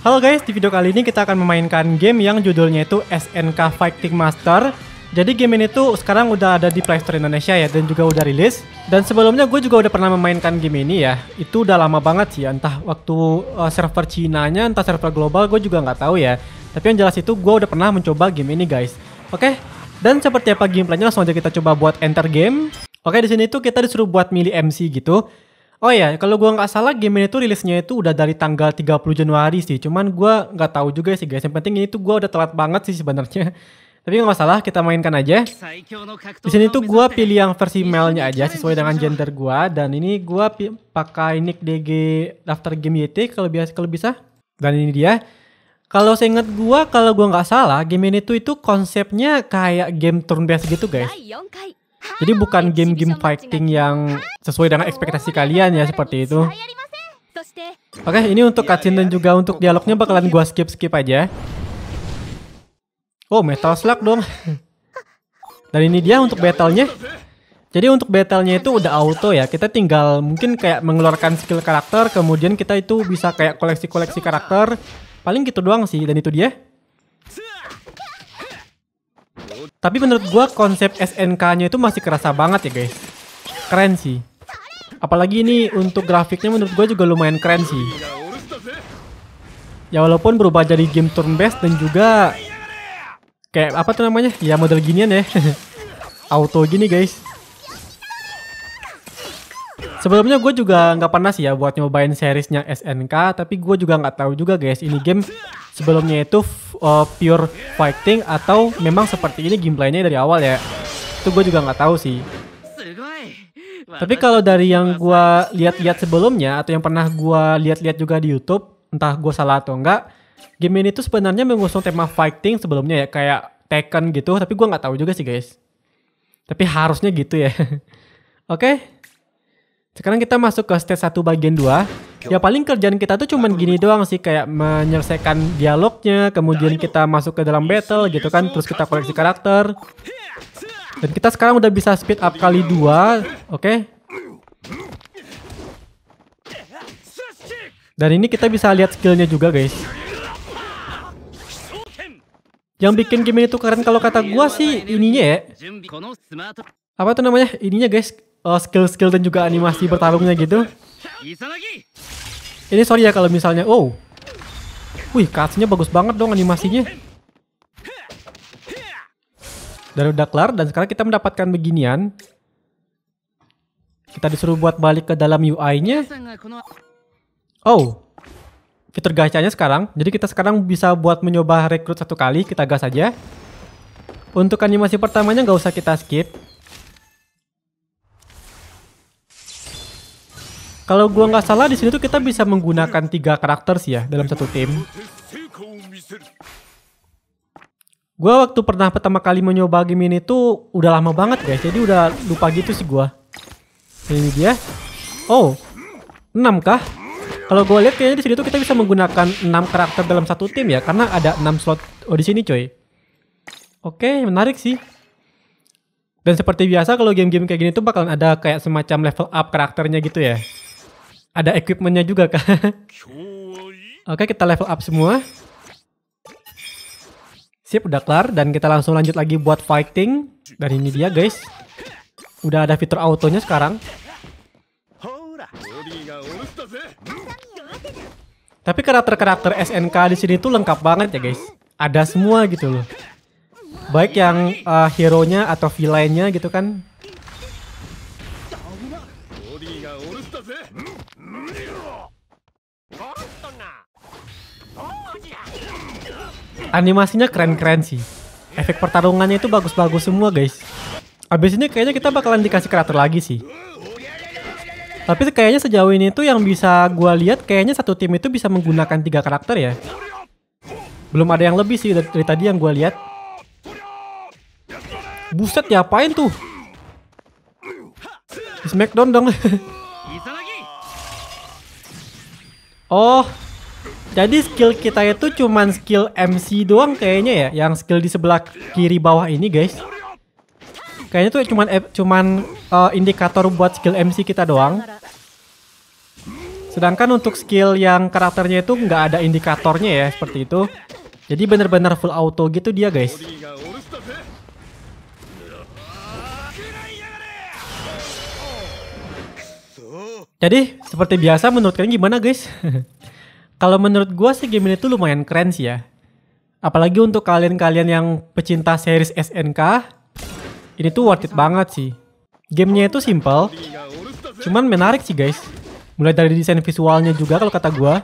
Halo guys, di video kali ini kita akan memainkan game yang judulnya itu SNK Fighting Master. Jadi game ini tuh sekarang udah ada di Playstore Indonesia ya dan juga udah rilis. Dan sebelumnya gue juga udah pernah memainkan game ini ya. Itu udah lama banget sih, entah waktu uh, server Cina-nya, entah server global gue juga nggak tahu ya. Tapi yang jelas itu gue udah pernah mencoba game ini guys. Oke, okay? dan seperti apa gameplaynya langsung aja kita coba buat enter game. Oke, okay, di sini tuh kita disuruh buat milih MC gitu. Oh ya, kalau gua nggak salah game ini tuh rilisnya itu udah dari tanggal 30 Januari sih. Cuman gua nggak tahu juga sih guys. Yang penting ini tuh gua udah telat banget sih sebenarnya. Tapi nggak masalah, kita mainkan aja. Di sini tuh gua pilih yang versi male-nya aja sesuai dengan gender gua dan ini gua pakai nick DG daftar game YT kalau biasa kalau bisa. Dan ini dia. Kalau saya ingat gua kalau gua nggak salah, game ini tuh itu konsepnya kayak game turn based gitu, guys. Jadi bukan game-game fighting yang sesuai dengan ekspektasi kalian ya seperti itu. Oke, ini untuk cutscene dan juga untuk dialognya bakalan gua skip-skip aja. Oh, Metal Slug dong. dan ini dia untuk battle-nya. Jadi untuk battle-nya itu udah auto ya. Kita tinggal mungkin kayak mengeluarkan skill karakter, kemudian kita itu bisa kayak koleksi-koleksi karakter. Paling gitu doang sih, dan itu dia. Tapi menurut gue konsep SNK-nya itu masih kerasa banget ya guys. Keren sih. Apalagi ini untuk grafiknya menurut gue juga lumayan keren sih. Ya walaupun berubah jadi game turn based dan juga kayak apa tuh namanya? Ya model ginian ya. Auto gini guys. Sebelumnya gue juga nggak pernah sih ya buat nyobain seriesnya SNK, tapi gue juga nggak tahu juga guys ini game sebelumnya itu uh, pure fighting atau memang seperti ini gameplaynya dari awal ya itu gue juga nggak tahu sih tapi kalau dari yang gue lihat-lihat sebelumnya atau yang pernah gue lihat-lihat juga di YouTube entah gue salah atau enggak game ini tuh sebenarnya mengusung tema fighting sebelumnya ya kayak Tekken gitu tapi gue nggak tahu juga sih guys tapi harusnya gitu ya oke okay. sekarang kita masuk ke stage 1 bagian 2 Ya paling kerjaan kita tuh cuman gini doang sih kayak menyelesaikan dialognya, kemudian kita masuk ke dalam battle gitu kan, terus kita koleksi karakter. Dan kita sekarang udah bisa speed up kali dua, oke? Okay? Dan ini kita bisa lihat skillnya juga guys. Yang bikin game ini tuh keren kalau kata gua sih ininya ya. Apa tuh namanya? Ininya guys, eh, skill-skill uh, skill -skill dan juga animasi bertarungnya gitu. Ini sorry ya kalau misalnya, oh. Wih, kasnya bagus banget dong animasinya. Dan udah kelar, dan sekarang kita mendapatkan beginian. Kita disuruh buat balik ke dalam UI-nya. Oh, fitur gacanya sekarang. Jadi kita sekarang bisa buat mencoba rekrut satu kali, kita gas aja. Untuk animasi pertamanya nggak usah kita skip. Kalau gua nggak salah di sini tuh kita bisa menggunakan tiga karakter sih ya dalam satu tim. Gua waktu pernah pertama kali mencoba game ini tuh udah lama banget guys, jadi udah lupa gitu sih gua. Ini dia. Oh, 6 kah? Kalau gue lihat kayaknya di sini tuh kita bisa menggunakan 6 karakter dalam satu tim ya karena ada 6 slot oh di sini coy. Oke, menarik sih. Dan seperti biasa kalau game-game kayak gini tuh bakalan ada kayak semacam level up karakternya gitu ya ada equipmentnya juga kan. Oke, kita level up semua. Sip, udah kelar. Dan kita langsung lanjut lagi buat fighting. Dan ini dia guys. Udah ada fitur autonya sekarang. Tapi karakter-karakter SNK di sini tuh lengkap banget ya guys. Ada semua gitu loh. Baik yang uh, hero-nya atau villain-nya gitu kan. animasinya keren-keren sih. Efek pertarungannya itu bagus-bagus semua guys. Abis ini kayaknya kita bakalan dikasih karakter lagi sih. Tapi kayaknya sejauh ini tuh yang bisa gua lihat kayaknya satu tim itu bisa menggunakan tiga karakter ya. Belum ada yang lebih sih dari, tadi yang gua lihat. Buset, diapain tuh? smackdown dong. oh, jadi skill kita itu cuman skill MC doang kayaknya ya, yang skill di sebelah kiri bawah ini guys. Kayaknya tuh cuman cuman uh, indikator buat skill MC kita doang. Sedangkan untuk skill yang karakternya itu nggak ada indikatornya ya seperti itu. Jadi bener-bener full auto gitu dia guys. Jadi seperti biasa menurut kalian gimana guys? Kalau menurut gue sih game ini tuh lumayan keren sih ya. Apalagi untuk kalian-kalian yang pecinta series SNK, ini tuh worth it banget sih. Gamenya itu simple, cuman menarik sih guys. Mulai dari desain visualnya juga kalau kata gue.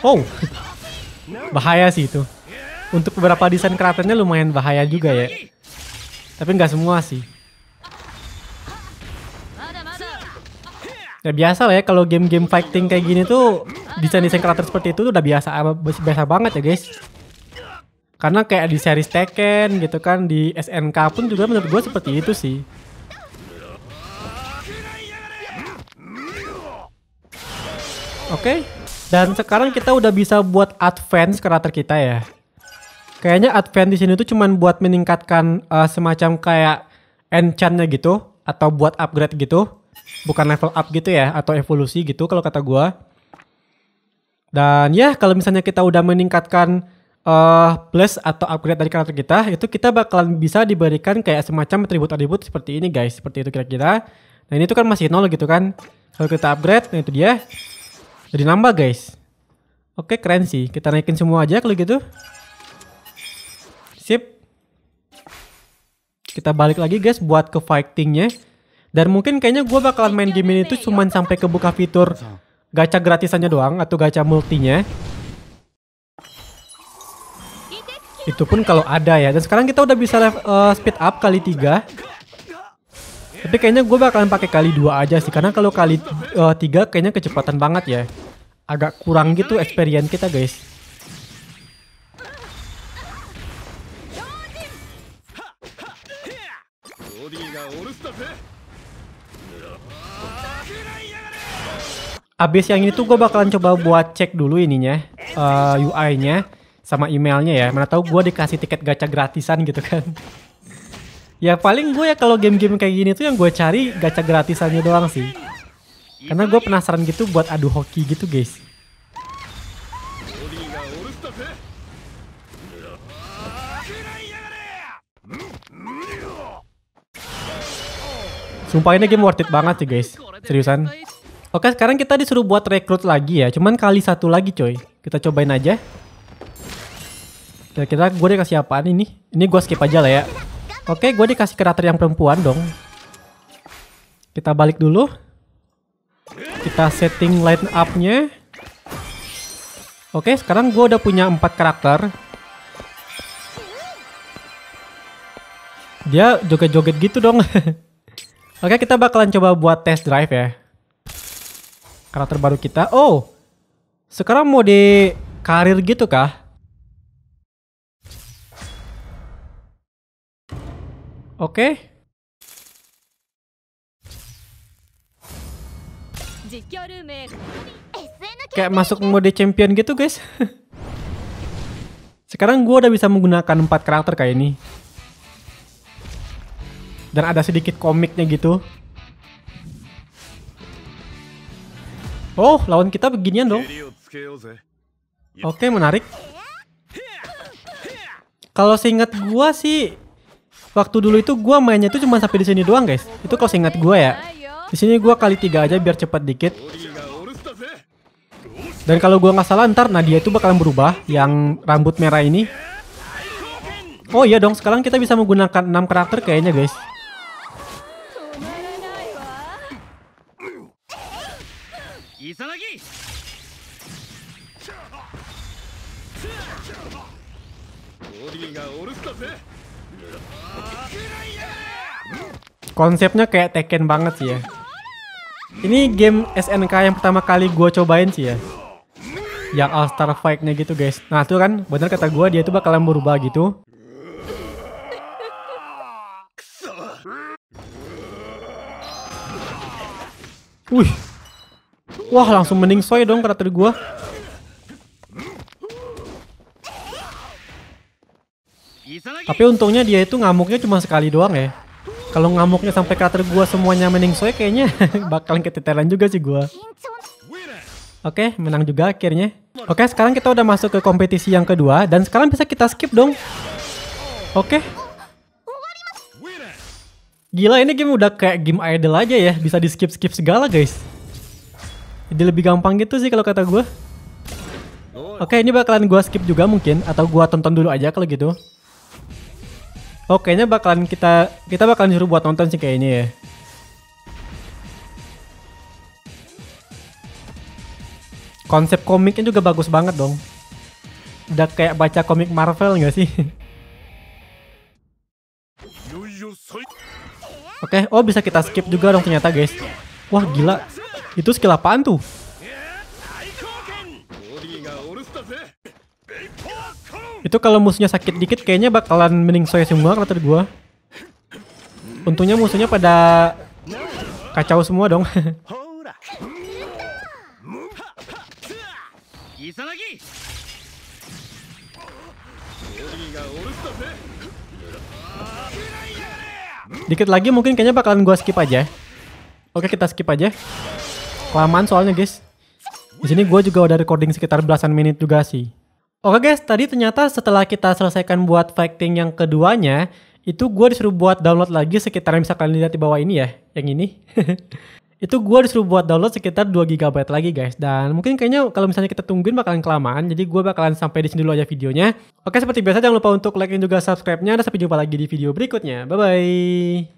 Oh, bahaya sih itu. Untuk beberapa desain karakternya lumayan bahaya juga ya. Tapi nggak semua sih. Ya biasa lah ya kalau game-game fighting kayak gini tuh desain-desain karakter seperti itu tuh udah biasa biasa banget ya guys. Karena kayak di series Tekken gitu kan di SNK pun juga menurut gue seperti itu sih. Oke, okay. dan sekarang kita udah bisa buat advance karakter kita ya. Kayaknya advance di sini tuh cuman buat meningkatkan uh, semacam kayak enchantnya gitu atau buat upgrade gitu bukan level up gitu ya atau evolusi gitu kalau kata gue. Dan ya kalau misalnya kita udah meningkatkan uh, plus atau upgrade dari karakter kita, itu kita bakalan bisa diberikan kayak semacam atribut-atribut seperti ini guys, seperti itu kira-kira. Nah ini tuh kan masih nol gitu kan. Kalau kita upgrade, nah itu dia. Jadi nambah guys. Oke keren sih, kita naikin semua aja kalau gitu. Sip. Kita balik lagi guys buat ke fightingnya. Dan mungkin kayaknya gue bakalan main game ini tuh cuman sampai kebuka fitur gacha gratisannya doang atau gacha multinya. Itu pun kalau ada ya. Dan sekarang kita udah bisa level, uh, speed up kali tiga. Tapi kayaknya gue bakalan pakai kali dua aja sih. Karena kalau kali uh, tiga kayaknya kecepatan banget ya. Agak kurang gitu experience kita guys. abis yang ini tuh gue bakalan coba buat cek dulu ininya uh, eh, UI-nya sama emailnya ya. Mana tahu gue dikasih tiket gacha gratisan gitu kan. ya paling gue ya kalau game-game kayak gini tuh yang gue cari gacha gratisannya doang sih. Karena gue penasaran gitu buat adu hoki gitu guys. Sumpah ini game worth it banget sih guys. Seriusan. Oke, sekarang kita disuruh buat rekrut lagi ya. Cuman kali satu lagi, coy. Kita cobain aja. Kira-kira ya, gue dikasih apaan ini? Ini gue skip aja lah ya. Oke, gue dikasih karakter yang perempuan dong. Kita balik dulu. Kita setting line up-nya. Oke, sekarang gue udah punya empat karakter. Dia joget-joget gitu dong. Oke, kita bakalan coba buat test drive ya karakter baru kita. Oh, sekarang mau di karir gitu kah? Oke. Okay. Kayak masuk mode champion gitu guys. Sekarang gue udah bisa menggunakan empat karakter kayak ini. Dan ada sedikit komiknya gitu. Oh, lawan kita beginian dong. Oke, okay, menarik. Kalau seingat gua sih waktu dulu itu gua mainnya itu cuma sampai di sini doang, guys. Itu kalau seingat gua ya. Di sini gua kali tiga aja biar cepat dikit. Dan kalau gua nggak salah ntar nah dia itu bakalan berubah yang rambut merah ini. Oh iya dong, sekarang kita bisa menggunakan 6 karakter kayaknya, guys. Konsepnya kayak Tekken banget sih ya. Ini game SNK yang pertama kali gue cobain sih ya. Yang All Star Fight-nya gitu guys. Nah tuh kan bener kata gue dia tuh bakalan berubah gitu. Wih. Wah langsung mending soy dong karakter gue. Tapi untungnya dia itu ngamuknya cuma sekali doang ya. Kalau ngamuknya sampai karakter gua semuanya soe kayaknya bakalan keteteran juga sih gua. Oke, okay, menang juga akhirnya. Oke, okay, sekarang kita udah masuk ke kompetisi yang kedua dan sekarang bisa kita skip dong. Oke. Okay. Gila ini game udah kayak game idol aja ya, bisa di skip-skip segala guys. Jadi lebih gampang gitu sih kalau kata gue. Oke, okay, ini bakalan gue skip juga mungkin atau gue tonton dulu aja kalau gitu. Oh kayaknya bakalan kita kita bakalan suruh buat nonton sih kayaknya ya. Konsep komiknya juga bagus banget dong. Udah kayak baca komik Marvel nggak sih? Oke, okay. oh bisa kita skip juga dong ternyata guys. Wah gila, itu skill apaan tuh? Itu kalau musuhnya sakit dikit kayaknya bakalan mending soya semua tadi gua. Untungnya musuhnya pada kacau semua dong. Dikit lagi mungkin kayaknya bakalan gua skip aja. Oke, kita skip aja. Kelamaan soalnya, guys. Di sini gue juga udah recording sekitar belasan menit juga sih. Oke guys, tadi ternyata setelah kita selesaikan buat fighting yang keduanya, itu gue disuruh buat download lagi sekitar yang bisa kalian lihat di bawah ini ya, yang ini. itu gue disuruh buat download sekitar 2 GB lagi guys. Dan mungkin kayaknya kalau misalnya kita tungguin bakalan kelamaan, jadi gue bakalan sampai di sini dulu aja videonya. Oke, seperti biasa jangan lupa untuk like dan juga subscribe-nya. Dan sampai jumpa lagi di video berikutnya. Bye-bye.